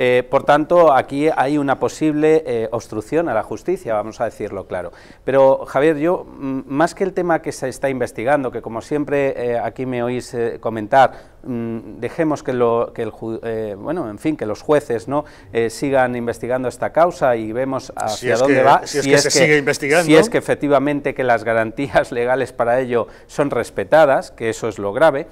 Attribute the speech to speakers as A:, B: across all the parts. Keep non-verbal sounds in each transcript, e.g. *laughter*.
A: Eh, por tanto, aquí hay una posible eh, obstrucción a la justicia, vamos a decirlo claro. Pero, Javier, yo, mm, más que el tema que se está investigando, que como siempre eh, aquí me oís comentar, mm, dejemos que, bueno, en fin, que los jueces no sigan investigando esta causa y vemos hacia dónde va, si, es que se sigue investigando. si es que efectivamente que las garantías *laughs* legales para ello son respetadas, que eso es lo grave,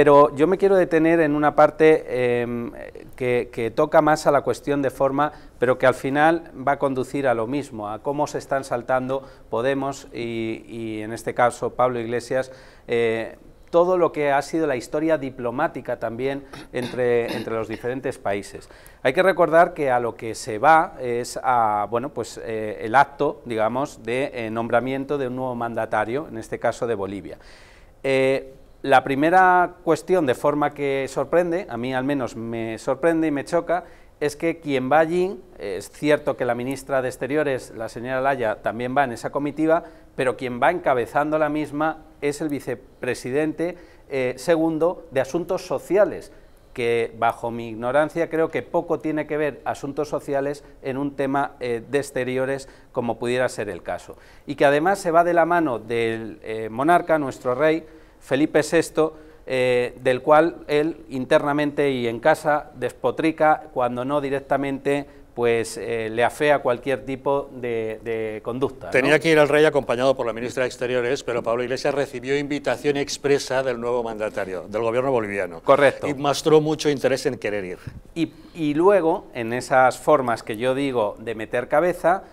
A: pero yo me quiero detener en una parte em, que, toca más a la cuestión de forma, pero que al final va a conducir a lo mismo, a cómo se están saltando Podemos y, en este caso Pablo Iglesias, eh, todo lo que ha sido la historia diplomática también entre, entre, los diferentes países. Hay que recordar que a lo que se va es a, bueno, pues eh, el acto, digamos, de eh, nombramiento de un nuevo mandatario, en este caso de Bolivia. La primera cuestión de forma que sorprende, a mí al menos me sorprende y me choca, es que quien va allí, es cierto que la ministra de Exteriores, la señora Laya, también va en esa comitiva, pero quien va encabezando la misma es el vicepresidente eh, segundo de Asuntos Sociales, que bajo mi ignorancia creo que poco tiene que ver asuntos sociales en un tema eh, de exteriores como pudiera ser el caso. Y que además se va de la mano del eh, monarca, nuestro rey, Felipe VI, eh, del cual él internamente y en casa despotrica, cuando no directamente pues eh, le afea cualquier tipo de, conducta. Tenía que ir
B: al rey acompañado por la ministra de Exteriores, pero Pablo Iglesias recibió invitación expresa del nuevo mandatario, del gobierno boliviano. Correcto. Y mostró mucho interés en querer ir. y luego, en esas formas que yo digo de meter cabeza,